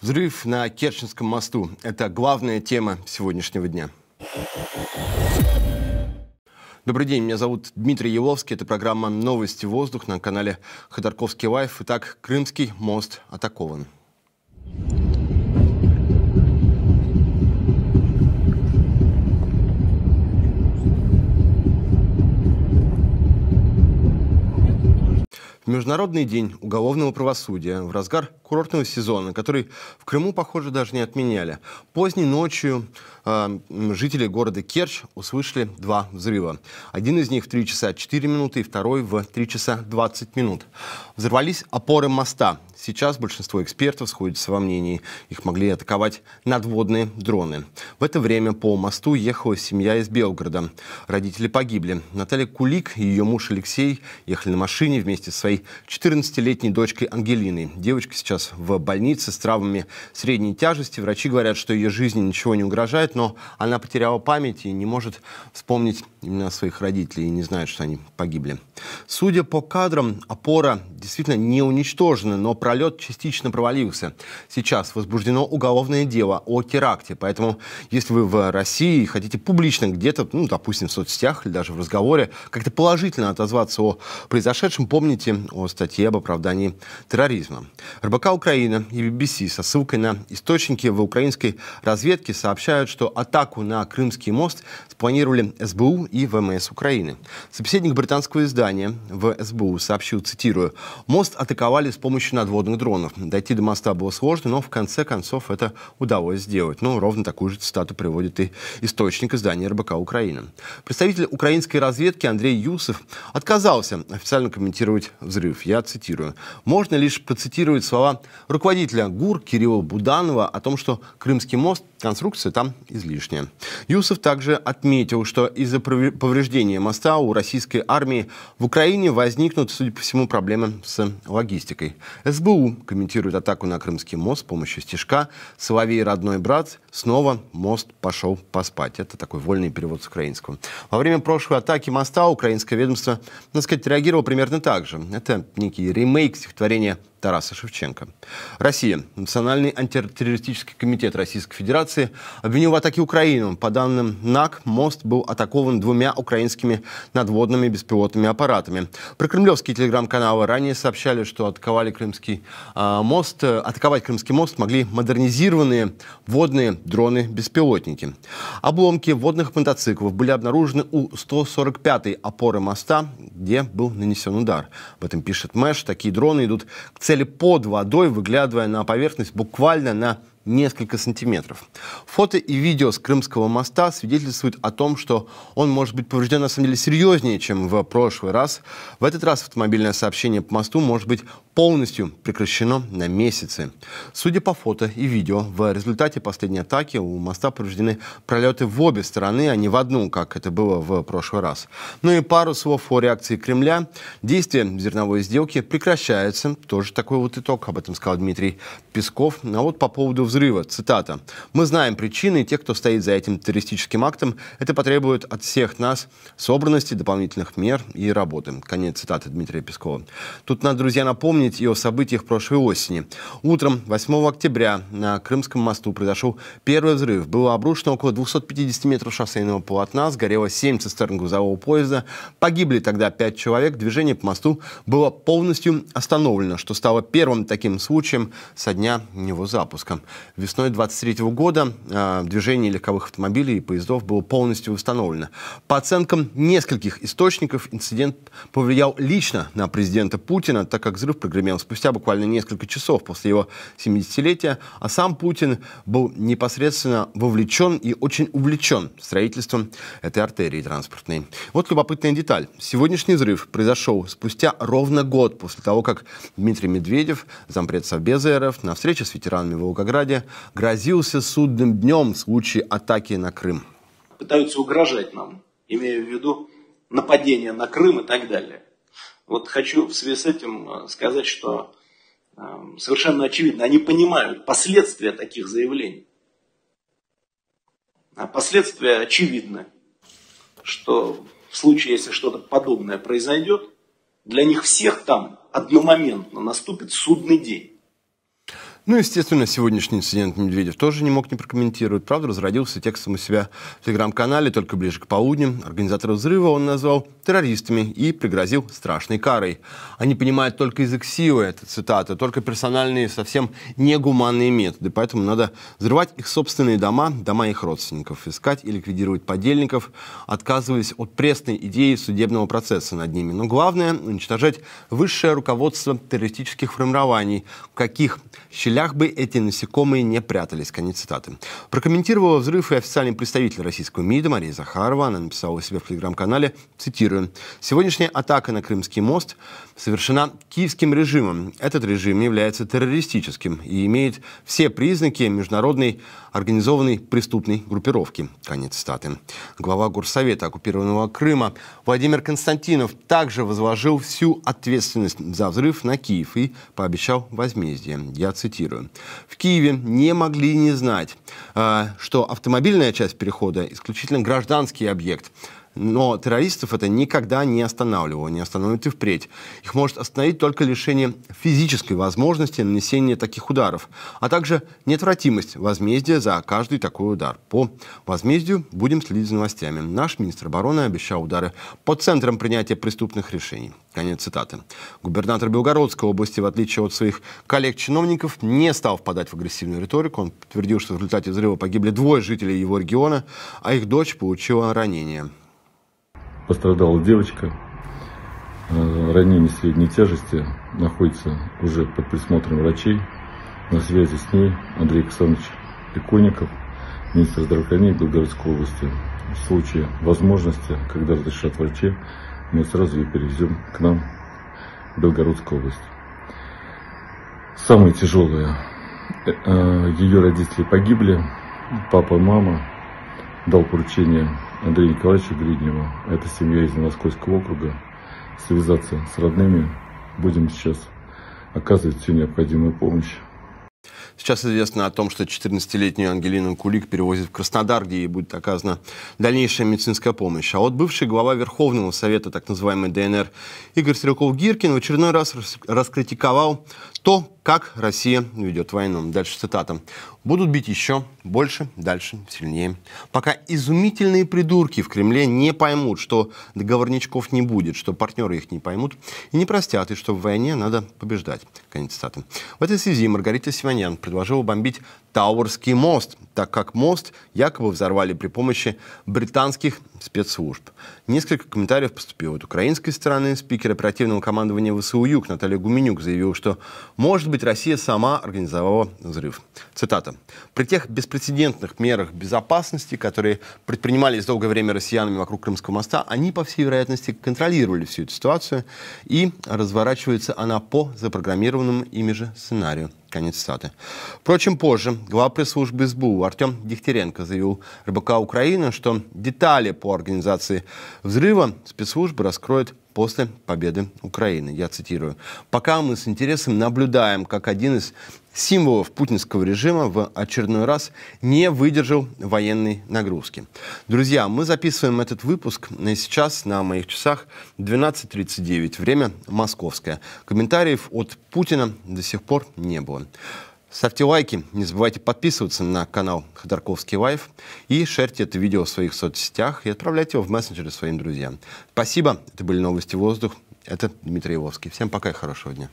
Взрыв на Керченском мосту – это главная тема сегодняшнего дня. Добрый день, меня зовут Дмитрий Еловский. Это программа «Новости воздух» на канале «Ходорковский лайф». Итак, Крымский мост атакован. В Международный день уголовного правосудия в разгар курортного сезона, который в Крыму, похоже, даже не отменяли. Поздней ночью э, жители города Керчь услышали два взрыва. Один из них в 3 часа 4 минуты и второй в 3 часа 20 минут. Взорвались опоры моста. Сейчас большинство экспертов сходится во мнении. Их могли атаковать надводные дроны. В это время по мосту ехала семья из Белгорода. Родители погибли. Наталья Кулик и ее муж Алексей ехали на машине вместе со своей 14-летней дочкой Ангелиной. Девочка сейчас сейчас в больнице с травмами средней тяжести. Врачи говорят, что ее жизни ничего не угрожает, но она потеряла память и не может вспомнить имена своих родителей и не знают, что они погибли. Судя по кадрам, опора действительно не уничтожена, но пролет частично провалился. Сейчас возбуждено уголовное дело о теракте, поэтому если вы в России и хотите публично где-то, ну, допустим, в соцсетях или даже в разговоре, как-то положительно отозваться о произошедшем, помните о статье об оправдании терроризма. РБК Украина и BBC со ссылкой на источники в украинской разведке сообщают, что атаку на Крымский мост спланировали СБУ и ВМС Украины. Собеседник британского издания в СБУ сообщил, цитирую, «Мост атаковали с помощью надводных дронов. Дойти до моста было сложно, но в конце концов это удалось сделать». Ну, ровно такую же цитату приводит и источник издания РБК Украина. Представитель украинской разведки Андрей Юсов отказался официально комментировать взрыв. Я цитирую. «Можно лишь поцитировать слова руководителя ГУР Кирилла Буданова о том, что Крымский мост, конструкция там излишняя». Юсов также отметил, что из-за проведения повреждения моста у российской армии в Украине возникнут, судя по всему, проблемы с логистикой. СБУ комментирует атаку на Крымский мост с помощью стежка. «Соловей, родной брат, снова мост пошел поспать». Это такой вольный перевод с украинского. Во время прошлой атаки моста украинское ведомство, надо сказать, реагировало примерно так же. Это некий ремейк стихотворения Тараса Шевченко. Россия. Национальный антитеррористический комитет Российской Федерации обвинил в атаке Украину. По данным НАК, мост был атакован двумя украинскими надводными беспилотными аппаратами. Про кремлевские телеграм-каналы ранее сообщали, что атаковали Крымский а, э, мост. Атаковать Крымский мост могли модернизированные водные дроны-беспилотники. Обломки водных мотоциклов были обнаружены у 145-й опоры моста, где был нанесен удар. В этом пишет Мэш. Такие дроны идут к цели стояли под водой, выглядывая на поверхность буквально на несколько сантиметров. Фото и видео с Крымского моста свидетельствуют о том, что он может быть поврежден на самом деле серьезнее, чем в прошлый раз. В этот раз автомобильное сообщение по мосту может быть полностью прекращено на месяцы. Судя по фото и видео, в результате последней атаки у моста повреждены пролеты в обе стороны, а не в одну, как это было в прошлый раз. Ну и пару слов о реакции Кремля. Действие зерновой сделки прекращается. Тоже такой вот итог. Об этом сказал Дмитрий Песков. А вот по поводу взрыва взрыва. Цитата. «Мы знаем причины, и те, кто стоит за этим террористическим актом, это потребует от всех нас собранности, дополнительных мер и работы». Конец цитаты Дмитрия Пескова. Тут надо, друзья, напомнить и о событиях прошлой осени. Утром 8 октября на Крымском мосту произошел первый взрыв. Было обрушено около 250 метров шоссейного полотна, сгорело 7 цистерн грузового поезда, погибли тогда 5 человек, движение по мосту было полностью остановлено, что стало первым таким случаем со дня его запуска. Весной 23 года а, движение легковых автомобилей и поездов было полностью восстановлено. По оценкам нескольких источников, инцидент повлиял лично на президента Путина, так как взрыв прогремел спустя буквально несколько часов после его 70-летия, а сам Путин был непосредственно вовлечен и очень увлечен строительством этой артерии транспортной. Вот любопытная деталь. Сегодняшний взрыв произошел спустя ровно год после того, как Дмитрий Медведев, зампред Совбеза РФ, на встрече с ветеранами в Волгограде Израиля грозился судным днем в случае атаки на Крым. Пытаются угрожать нам, имея в виду нападение на Крым и так далее. Вот хочу в связи с этим э, сказать, что э, совершенно очевидно, они понимают последствия таких заявлений. А последствия очевидны, что в случае, если что-то подобное произойдет, для них всех там одномоментно наступит судный день. Ну, естественно, сегодняшний инцидент Медведев тоже не мог не прокомментировать. Правда, разродился текстом у себя в телеграм-канале только ближе к полудню. Организатора взрыва он назвал террористами и пригрозил страшной карой. Они понимают только язык силы, это цитата, только персональные, совсем негуманные методы. Поэтому надо взрывать их собственные дома, дома их родственников, искать и ликвидировать подельников, отказываясь от пресной идеи судебного процесса над ними. Но главное — уничтожать высшее руководство террористических формирований, каких щелей полях бы эти насекомые не прятались. Конец цитаты. Прокомментировала взрыв и официальный представитель российского МИДа Мария Захарова. Она написала у себя в телеграм-канале, цитирую, «Сегодняшняя атака на Крымский мост совершена киевским режимом. Этот режим является террористическим и имеет все признаки международной организованной преступной группировки». Конец цитаты. Глава Горсовета оккупированного Крыма Владимир Константинов также возложил всю ответственность за взрыв на Киев и пообещал возмездие. Я цитирую цитирую. В Киеве не могли не знать, а, что автомобильная часть перехода исключительно гражданский объект. Но террористов это никогда не останавливало, не остановит и впредь. Их может остановить только лишение физической возможности нанесения таких ударов, а также неотвратимость возмездия за каждый такой удар. По возмездию будем следить за новостями. Наш министр обороны обещал удары по центрам принятия преступных решений. Конец цитаты. Губернатор Белгородской области, в отличие от своих коллег-чиновников, не стал впадать в агрессивную риторику. Он подтвердил, что в результате взрыва погибли двое жителей его региона, а их дочь получила ранение. Пострадала девочка. Э, ранение средней тяжести находится уже под присмотром врачей. На связи с ней Андрей Александрович Иконников, министр здравоохранения Белгородской области. В случае возможности, когда разрешат врачи, мы сразу ее перевезем к нам в Белгородскую область. Самое тяжелое. Э, э, ее родители погибли, папа, мама дал поручение Андрею Николаевичу Гридневу. Это семья из Новоскольского округа. Связаться с родными. Будем сейчас оказывать всю необходимую помощь. Сейчас известно о том, что 14-летнюю Ангелину Кулик перевозят в Краснодар, где ей будет оказана дальнейшая медицинская помощь. А вот бывший глава Верховного Совета, так называемый ДНР, Игорь Стрелков-Гиркин в очередной раз раскритиковал то, как Россия ведет войну. Дальше цитата. «Будут бить еще больше, дальше, сильнее. Пока изумительные придурки в Кремле не поймут, что договорничков не будет, что партнеры их не поймут и не простят, и что в войне надо побеждать». Конец цитаты. В этой связи Маргарита Симоньян предложила бомбить Тауэрский мост, так как мост якобы взорвали при помощи британских спецслужб. Несколько комментариев поступило от украинской стороны. Спикер оперативного командования ВСУ «Юг» Наталья Гуменюк заявил, что, может быть, Россия сама организовала взрыв. Цитата. «При тех беспрецедентных мерах безопасности, которые предпринимались долгое время россиянами вокруг Крымского моста, они, по всей вероятности, контролировали всю эту ситуацию, и разворачивается она по запрограммированному ими же сценарию». Конец цитаты. Впрочем, позже глава пресс-службы СБУ Артем Дегтяренко заявил РБК Украина, что детали по организации взрыва спецслужбы раскроет после победы Украины. Я цитирую. «Пока мы с интересом наблюдаем, как один из символов путинского режима в очередной раз не выдержал военной нагрузки. Друзья, мы записываем этот выпуск на сейчас на моих часах 12.39, время московское. Комментариев от Путина до сих пор не было. Ставьте лайки, не забывайте подписываться на канал Ходорковский Лайф и шерьте это видео в своих соцсетях и отправляйте его в мессенджеры своим друзьям. Спасибо, это были новости «Воздух». Это Дмитрий Иловский. Всем пока и хорошего дня.